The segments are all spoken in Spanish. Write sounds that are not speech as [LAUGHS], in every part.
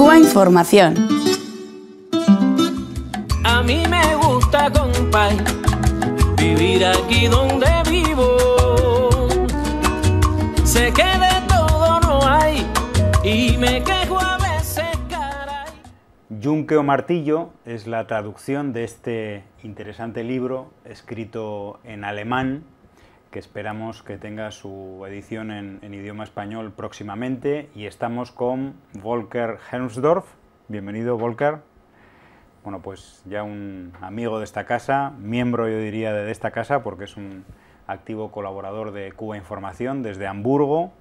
Cuba Información. A mí me gusta, compay, vivir aquí donde vivo. Sé que de todo no hay y me quejo a veces, caray. Yunque o Martillo es la traducción de este interesante libro escrito en alemán que esperamos que tenga su edición en, idioma español próximamente y estamos con Volker Hermsdorf. Bienvenido, Volker bueno, pues ya un amigo de esta casa, miembro yo diría de esta casa, porque es un activo colaborador de Cuba Información desde Hamburgo.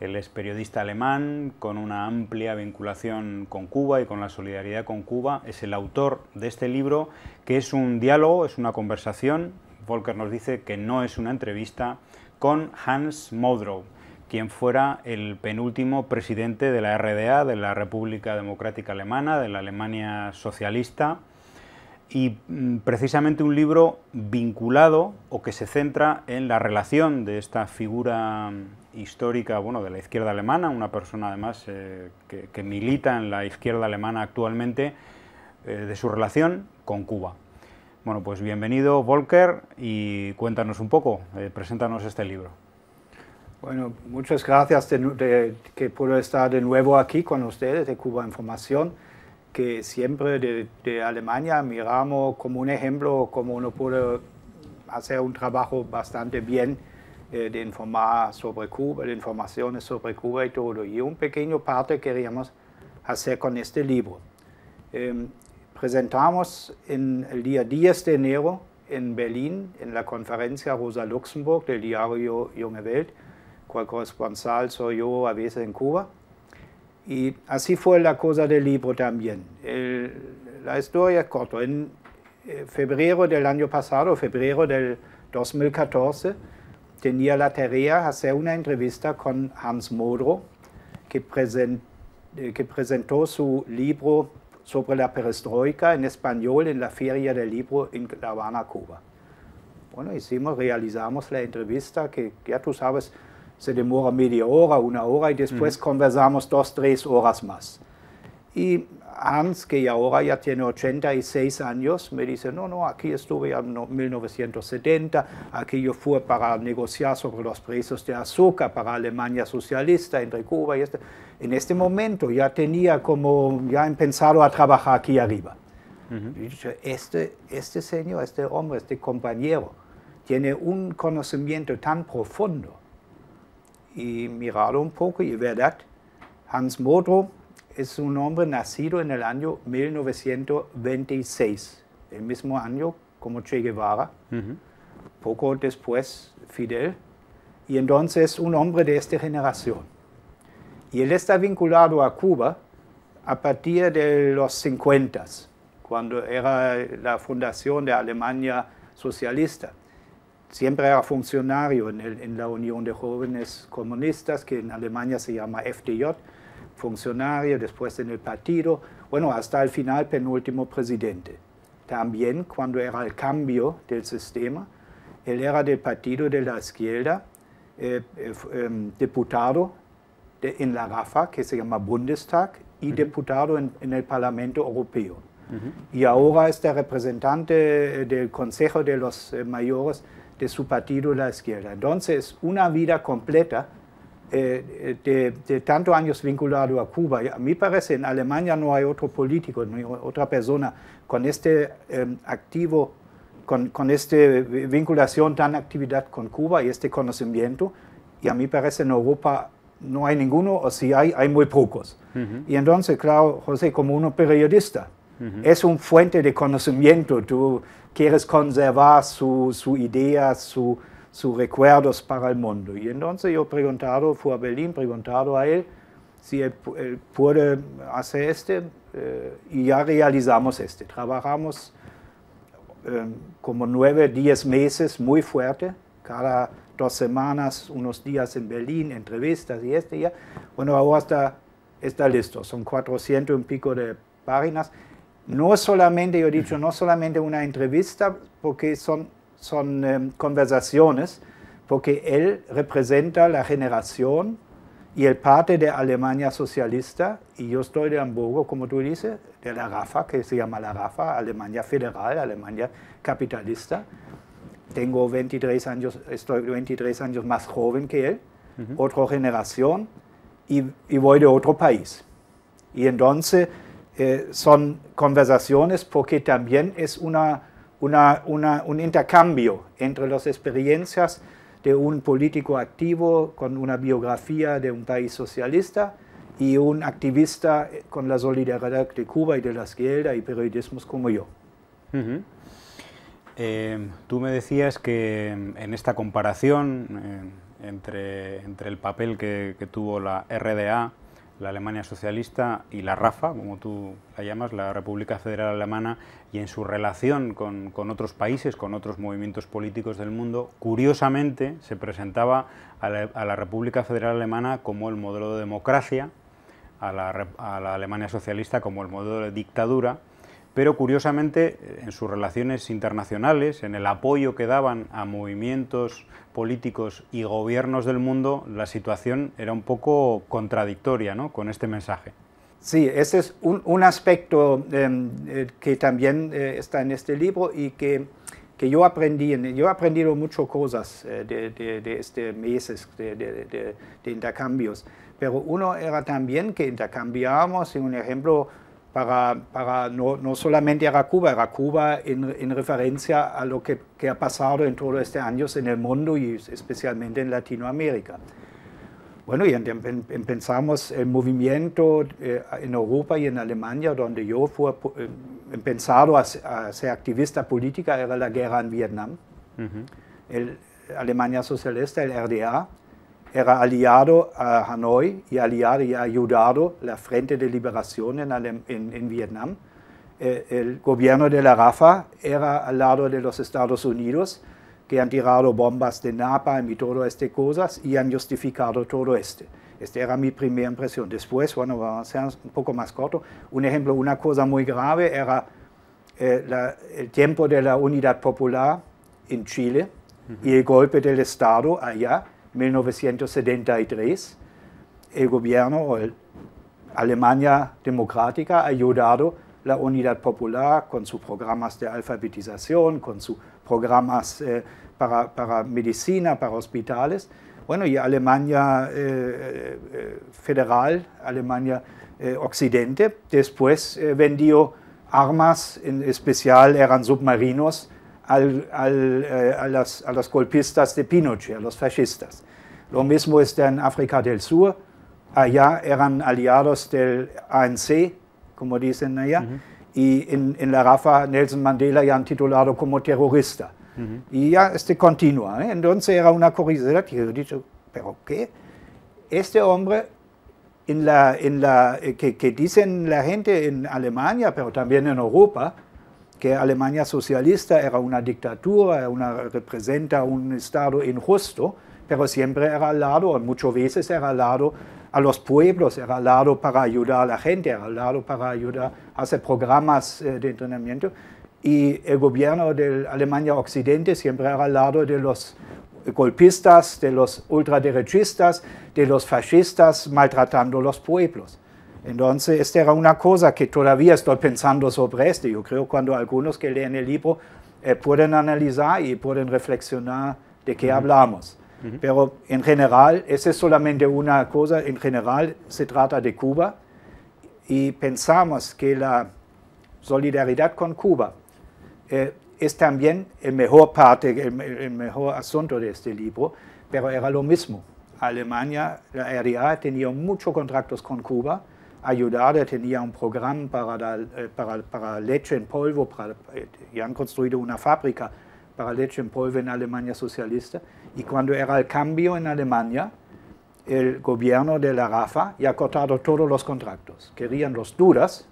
Él es periodista alemán con una amplia vinculación con Cuba y con la solidaridad con Cuba. Es el autor de este libro, que es un diálogo, es una conversación Volker nos dice que no es una entrevista con Hans Modrow, quien fuera el penúltimo presidente de la RDA, de la República Democrática Alemana, de la Alemania socialista, y mm, precisamente un libro vinculado o que se centra en la relación de esta figura mm, histórica bueno, de la izquierda alemana, una persona además eh, que, milita en la izquierda alemana actualmente, eh, de su relación con Cuba. Bueno, pues bienvenido Volker y cuéntanos un poco, eh, preséntanos este libro. Bueno, muchas gracias de, que puedo estar de nuevo aquí con ustedes de Cuba Información, que siempre de, Alemania miramos como un ejemplo, como uno puede hacer un trabajo bastante bien eh, de informar sobre Cuba, de informaciones sobre Cuba y todo. Y un pequeño parte queríamos hacer con este libro. Em, presentamos en el día 10 de enero en Berlín, en la conferencia Rosa Luxemburg del diario Junge Welt, cual corresponsal soy yo a veces en Cuba. Y así fue la cosa del libro también. la historia es corta. En eh, febrero del año pasado, febrero del 2014, tenía la tarea hacer una entrevista con Hans Modro, eh, que presentó su libro sobre la perestroika en español en la Feria del Libro en La Habana, Cuba. Bueno, hicimos, realizamos la entrevista que ya tú sabes, se demora media hora, una hora y después conversamos dos, tres horas más. Y Hans, que ahora ya tiene 86 años, me dice, no, no, aquí estuve en 1970, aquí yo fui para negociar sobre los precios de azúcar para Alemania socialista, entre Cuba y este. En este momento ya tenía como, ya he pensado a trabajar aquí arriba. y este, este señor, este hombre, este compañero, tiene un conocimiento tan profundo. Y mirado un poco, y verdad, Hans Modro, es un hombre nacido en el año 1926, el mismo año como Che Guevara, poco después Fidel, y entonces un hombre de esta generación. Y él está vinculado a Cuba a partir de los 50, cuando era la fundación de Alemania socialista. Siempre era funcionario en, en la Unión de Jóvenes Comunistas, que en Alemania se llama FDJ, funcionario, después en el partido, bueno, hasta el final penúltimo presidente. También cuando era el cambio del sistema, él era del partido de la izquierda, eh, eh, em, diputado en la RAFA, que se llama Bundestag, y diputado en, el Parlamento Europeo. Y ahora es este el representante eh, del Consejo de los Mayores de su partido, la izquierda. Entonces, una vida completa eh, eh, de, tantos años vinculado a Cuba. A mí parece, en Alemania no hay otro político, hay otra persona con este em, activo, con, con esta vinculación, tan actividad con Cuba y este conocimiento. Y a mí parece en Europa no hay ninguno, o si hay, hay muy pocos. Y entonces, claro, José, como uno periodista, es una fuente de conocimiento, tú quieres conservar su idea, su, sus recuerdos para el mundo. Y entonces yo preguntado, fue a Berlín, preguntado a él si él, puede hacer este eh, y ya realizamos este. Trabajamos eh, como nueve, diez meses muy fuerte, cada dos semanas, unos días en Berlín, entrevistas y este ya. Bueno, ahora está, está listo, son 400 y pico de páginas. No solamente, yo he dicho, no solamente una entrevista, porque son son em, conversaciones, porque él representa la generación y el parte de Alemania socialista, y yo estoy de Hamburgo, como tú dices, de la RAFA, que se llama la RAFA, Alemania federal, Alemania capitalista. Tengo 23 años, estoy 23 años más joven que él, otra generación, y, voy de otro país. Y entonces eh, son conversaciones porque también es una una, un intercambio entre las experiencias de un político activo con una biografía de un país socialista y un activista eh, con la solidaridad de Cuba y de la izquierda y periodismos como yo. Eh, tú me decías que en esta comparación eh, entre, entre el papel que, que tuvo la RDA la Alemania socialista y la RAFA, como tú la llamas, la República Federal Alemana, y en su relación con, otros países, con otros movimientos políticos del mundo, curiosamente se presentaba a la, República Federal Alemana como el modelo de democracia, a la Alemania socialista como el modelo de dictadura, pero curiosamente en sus relaciones internacionales, en el apoyo que daban a movimientos políticos y gobiernos del mundo, la situación era un poco contradictoria con este mensaje. Sí, ese es un, aspecto em, eh, que también eh, está en este libro y que, yo aprendí. Yo he aprendido muchas cosas eh, de, de, este meses de, de, intercambios, pero uno era también que intercambiábamos, un ejemplo, para, no, solamente era Cuba, era Cuba en, referencia a lo que, ha pasado en todo este años en el mundo y especialmente en Latinoamérica. Bueno, y empezamos el movimiento eh, en Europa y en Alemania, donde yo fui eh, pensado a, ser activista política, era la guerra en Vietnam, Alemania socialista, el RDA, era aliado a Hanoi y aliado y ayudado la Frente de Liberación en, Vietnam. Eh, el gobierno de la RAFA era al lado de los Estados Unidos, que han tirado bombas de Napa y todo este cosas y han justificado todo este. Esta era mi primera impresión. Después, bueno, vamos a ser un poco más corto. Un ejemplo, una cosa muy grave era eh, el tiempo de la Unidad Popular en Chile y el golpe del Estado allá 1973, el gobierno Alemania Democrática ha ayudado la Unidad Popular con sus programas de alfabetización, con sus programas eh, para, medicina, para hospitales. Bueno, y Alemania eh, eh, Federal, Alemania Occidente, después vendió armas, en especial eran submarinos al, eh, a, las, los golpistas de Pinochet, a los fascistas. Lo mismo está en África del Sur. Allá eran aliados del ANC, como dicen allá, y en, la Rafa Nelson Mandela ya han titulado como terrorista. Y ya este continúa. ¿eh? Entonces era una curiosidad. Yo he ¿pero qué? Este hombre en la, eh, que, dicen la gente en Alemania, pero también en Europa, que Alemania socialista era una dictadura, una, representa un Estado injusto, pero siempre era al lado, muchas veces era al lado a los pueblos, era al lado para ayudar a la gente, era al lado para ayudar a hacer programas eh, de entrenamiento. Y el gobierno de Alemania Occidente siempre era al lado de los golpistas, de los ultraderechistas, de los fascistas maltratando a los pueblos. Entonces, esta era una cosa que todavía estoy pensando sobre esto. Yo creo cuando algunos que leen el libro eh, pueden analizar y pueden reflexionar de qué hablamos. Pero en general, esa es solamente una cosa, en general se trata de Cuba y pensamos que la solidaridad con Cuba eh, es también el mejor parte, el, mejor asunto de este libro, pero era lo mismo. Alemania, la RDA, tenía muchos contratos con Cuba, ayudada tenía un programa para, eh, para, para leche en polvo, ya eh, y han construido una fábrica para leche en polvo en Alemania socialista. Y cuando era el cambio en Alemania, el gobierno de la Rafa ya ha cortado todos los contratos. Querían los dudas,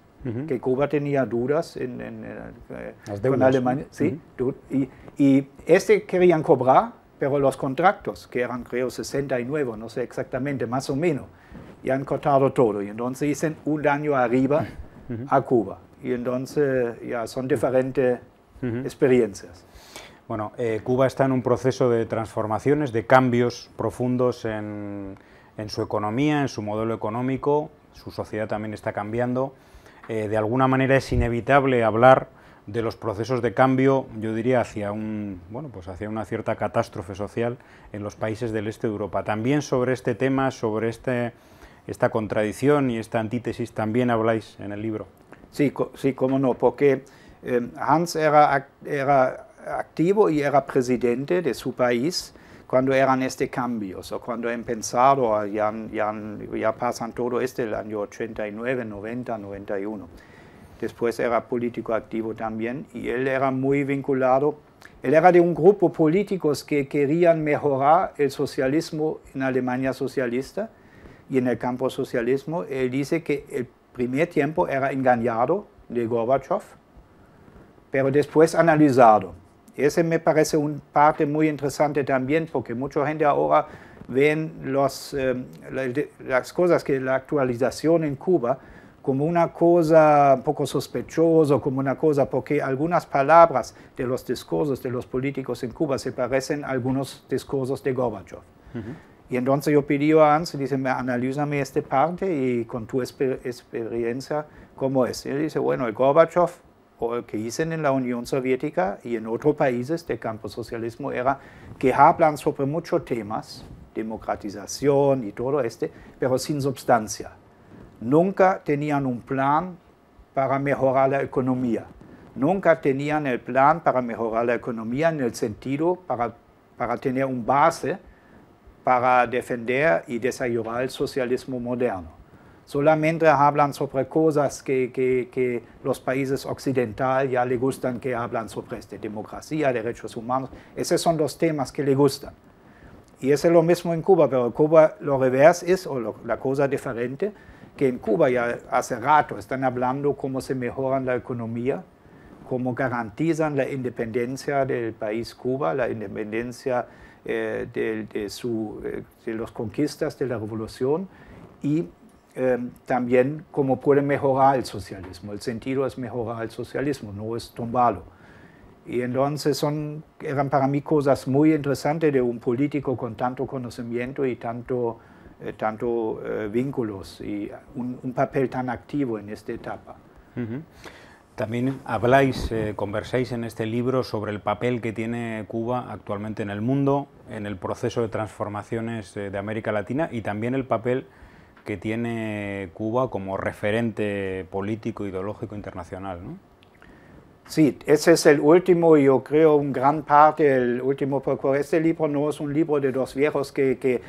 que Cuba tenía dudas en, eh, con Alemania, ¿sí? y, y este querían cobrar pero los contratos, que eran creo 69, no sé exactamente, más o menos, y han cortado todo. Y entonces dicen un año arriba a Cuba. Y entonces ya son diferentes experiencias. Bueno, eh, Cuba está en un proceso de transformaciones, de cambios profundos en, en su economía, en su modelo económico, su sociedad también está cambiando. Eh, de alguna manera es inevitable hablar de los procesos de cambio, yo diría, hacia, un, bueno, pues hacia una cierta catástrofe social en los países del este de Europa. También sobre este tema, sobre este, esta contradicción y esta antítesis, también habláis en el libro. Sí, sí cómo no, porque eh, Hans era, era activo y era presidente de su país cuando eran este cambio, o cuando han pensado, ah, ya, ya pasan todo este, el año 89, 90, 91 después era político activo también, y él era muy vinculado, él era de un grupo políticos que querían mejorar el socialismo en Alemania socialista y en el campo socialismo. Él dice que el primer tiempo era engañado de Gorbachev, pero después analizado. Ese me parece una parte muy interesante también, porque mucha gente ahora ven eh, las cosas que la actualización en Cuba, como una cosa un poco sospechosa, como una cosa, porque algunas palabras de los discursos de los políticos en Cuba se parecen a algunos discursos de Gorbachev. Y entonces yo pedí a Hans, dice, analízame esta parte y con tu experiencia, ¿cómo es? Y él dice, bueno, el Gorbachev o el que hicieron en la Unión Soviética y en otros países del campo socialismo era que hablan sobre muchos temas, democratización y todo este, pero sin substancia nunca tenían un plan para mejorar la economía. Nunca tenían el plan para mejorar la economía en el sentido para, tener una base para defender y desarrollar el socialismo moderno. Solamente hablan sobre cosas que, los países occidentales ya les gustan que hablan sobre este, democracia, derechos humanos. Esos son los temas que les gustan. Y eso es lo mismo en Cuba, pero Cuba lo reverse es, o la cosa diferente, que en Cuba ya hace rato están hablando cómo se mejoran la economía, cómo garantizan la independencia del país Cuba, la independencia eh, de, de, su, eh, de las conquistas de la revolución y eh, también cómo pueden mejorar el socialismo. El sentido es mejorar el socialismo, no es tumbarlo. Y entonces son, eran para mí cosas muy interesantes de un político con tanto conocimiento y tanto eh, tanto eh, vínculos y un, papel tan activo en esta etapa. También habláis, eh, conversáis en este libro sobre el papel que tiene Cuba actualmente en el mundo, en el proceso de transformaciones de, América Latina y también el papel que tiene Cuba como referente político, ideológico, internacional. ¿no? Sí, ese es el último, yo creo, un gran parte, el último porque Este libro no es un libro de dos viejos que,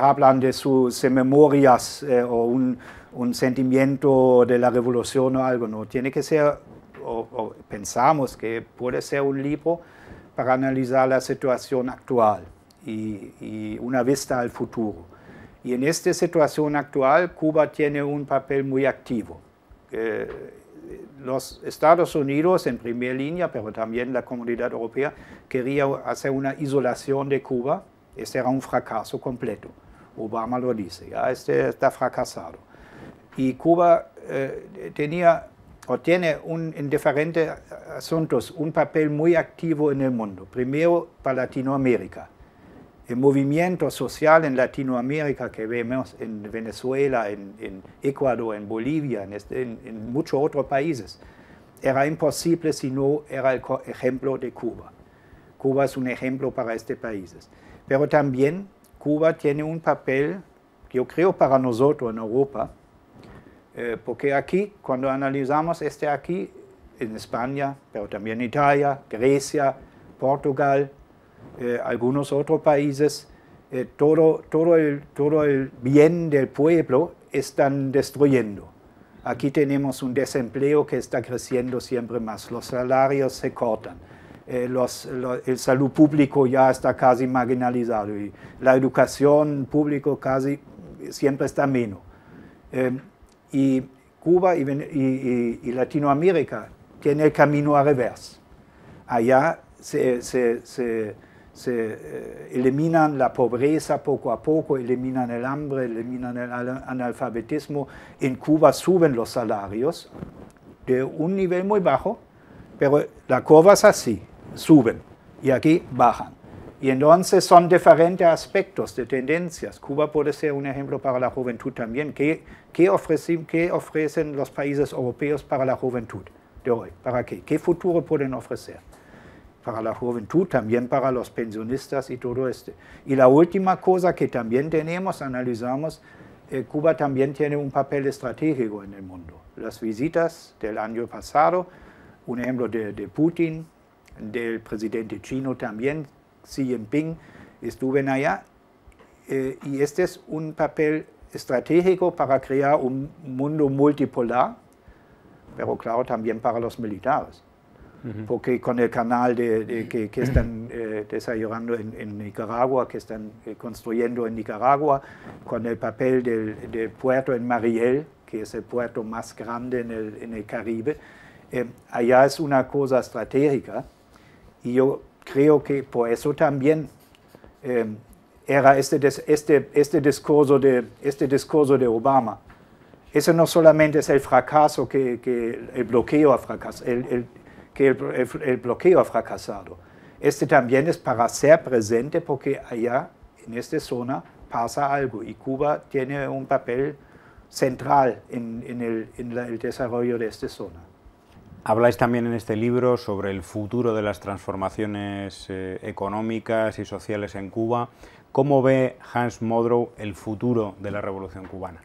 hablan de sus memorias eh, o un, sentimiento de la revolución o algo, no. Tiene que ser, o, pensamos que puede ser un libro para analizar la situación actual y, una vista al futuro. Y en esta situación actual, Cuba tiene un papel muy activo. Eh, los Estados Unidos en primera línea, pero también la comunidad europea, quería hacer una isolación de Cuba. Este era un fracaso completo. Obama lo dice, ya, este está fracasado. Y Cuba eh, tenía o tiene un, en diferentes asuntos un papel muy activo en el mundo. Primero para Latinoamérica el movimiento social en Latinoamérica que vemos en Venezuela, en, Ecuador, en Bolivia, este, en, muchos otros países, era imposible si no era el ejemplo de Cuba. Cuba es un ejemplo para este país. Pero también Cuba tiene un papel, yo creo, para nosotros en Europa, eh, porque aquí, cuando analizamos este aquí, en España, pero también Italia, Grecia, Portugal, eh, algunos otros países, eh, todo, todo, el, todo el bien del pueblo están destruyendo. Aquí tenemos un desempleo que está creciendo siempre más, los salarios se cortan, eh, los, el salud público ya está casi marginalizado y la educación pública casi siempre está menos. Eh, y Cuba y, Latinoamérica tiene el camino a revés. Allá se, eh, eliminan la pobreza poco a poco, eliminan el hambre, eliminan el analfabetismo. En Cuba suben los salarios de un nivel muy bajo, pero la curva es así, suben y aquí bajan. Y entonces son diferentes aspectos de tendencias. Cuba puede ser un ejemplo para la juventud también. ¿Qué, ofrecen, qué ofrecen los países europeos para la juventud de hoy? ¿Para qué? ¿Qué futuro pueden ofrecer? para la juventud, también para los pensionistas y todo esto. Y la última cosa que también tenemos, analizamos, eh, Cuba también tiene un papel estratégico en el mundo. Las visitas del año pasado, un ejemplo de, Putin, del presidente chino también, Xi Jinping, estuve allá. Eh, y este es un papel estratégico para crear un mundo multipolar, pero claro, también para los militares porque con el canal de, que, están eh, desarrollando en, Nicaragua, que están eh, construyendo en Nicaragua, con el papel del, puerto en Mariel, que es el puerto más grande en el, Caribe, eh, allá es una cosa estratégica y yo creo que por eso también eh, era este, este, este, discurso de, este discurso de Obama. Eso no solamente es el fracaso, que, el bloqueo a fracaso, el que el, bloqueo ha fracasado. Este también es para ser presente porque allá en esta zona pasa algo y Cuba tiene un papel central en, el, desarrollo de esta zona. Habláis también en este libro sobre el futuro de las transformaciones eh, económicas y sociales en Cuba. ¿Cómo ve Hans Modrow el futuro de la revolución cubana?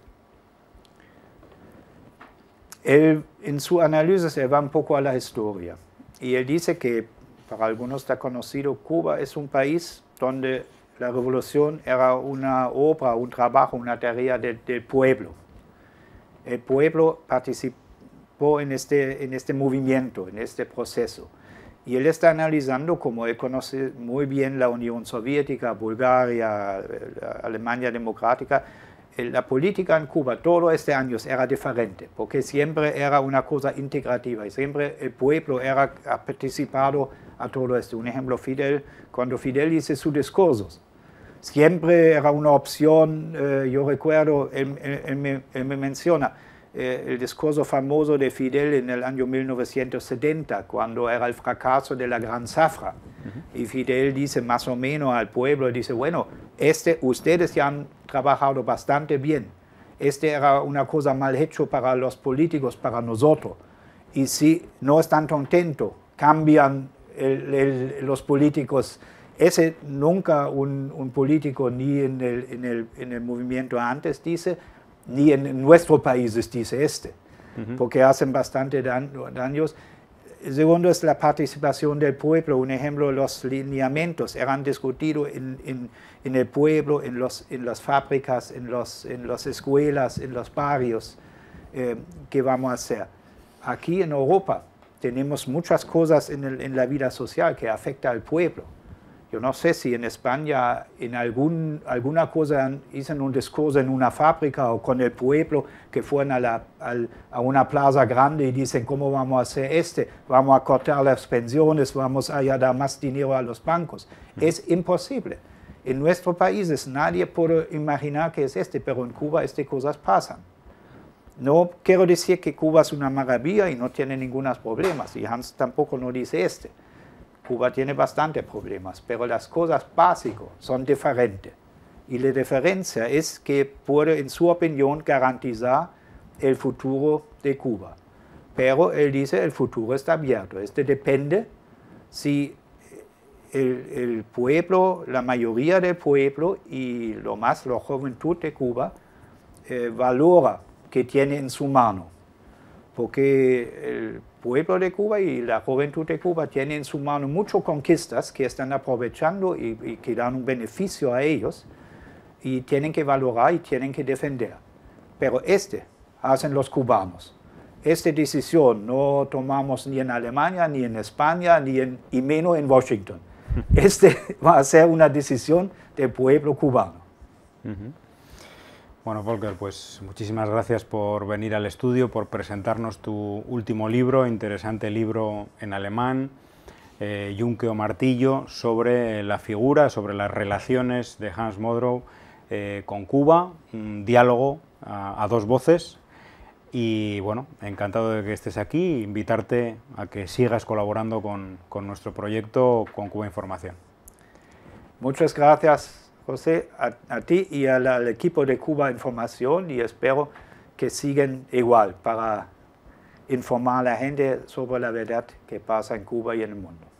Él, en su análisis, se va un poco a la historia y él dice que para algunos está conocido, Cuba es un país donde la revolución era una obra, un trabajo, una tarea del pueblo. El pueblo participó en este, en este movimiento, en este proceso. Y él está analizando como él conoce muy bien la Unión Soviética, Bulgaria, eh, Alemania Democrática, la política en Cuba todo este año era diferente, porque siempre era una cosa integrativa y siempre el pueblo era participado a todo esto. Un ejemplo, Fidel, cuando Fidel hizo sus discursos, siempre era una opción, eh, yo recuerdo, él me menciona, eh, el discurso famoso de Fidel en el año 1970, cuando era el fracaso de la gran zafra. Y Fidel dice más o menos al pueblo, dice, bueno, este, ustedes ya han trabajado bastante bien. Este era una cosa mal hecho para los políticos, para nosotros. Y si no están contentos, cambian los políticos. Ese nunca un, político ni en el, en el movimiento antes dice, ni en nuestro país dice este, porque hacen bastante daños. Segundo es la participación del pueblo. Un ejemplo, los lineamientos eran discutidos en, en, el pueblo, en, los, las fábricas, en, los, las escuelas, en los barrios. Eh, ¿Qué vamos a hacer? Aquí en Europa tenemos muchas cosas en, el, en la vida social que afecta al pueblo yo no sé si en España en alguna cosa hicieron un discurso en una fábrica o con el pueblo que fueron a, una plaza grande y dicen, ¿cómo vamos a hacer este? Vamos a cortar las pensiones, vamos a dar más dinero a los bancos. Es imposible. En nuestros países nadie puede imaginar que es este, pero en Cuba estas cosas pasan. No quiero decir que Cuba es una maravilla y no tiene ningunos problemas, y Hans tampoco no dice este Cuba tiene bastantes problemas, pero las cosas básicas son diferentes. Y la diferencia es que puede, en su opinión, garantizar el futuro de Cuba. Pero él dice, el futuro está abierto. Este depende si el, pueblo, la mayoría del pueblo y lo más la juventud de Cuba eh, valora que tiene en su mano porque el pueblo de Cuba y la juventud de Cuba tienen en su mano muchas conquistas que están aprovechando y, que dan un beneficio a ellos y tienen que valorar y tienen que defender. Pero este hacen los cubanos. Esta decisión no tomamos ni en Alemania, ni en España, ni en, y menos en Washington. [LAUGHS] Este va a ser una decisión del pueblo cubano. Bueno, Volker, pues muchísimas gracias por venir al estudio, por presentarnos tu último libro, interesante libro en alemán, eh, o Martillo, sobre la figura, sobre las relaciones de Hans Modrow eh, con Cuba, un diálogo a, dos voces. Y bueno, encantado de que estés aquí, invitarte a que sigas colaborando con, con nuestro proyecto, con Cuba Información. Muchas gracias. José, a, ti y al, al, equipo de Cuba Información y espero que sigan igual para informar a la gente sobre la verdad que pasa en Cuba y en el mundo.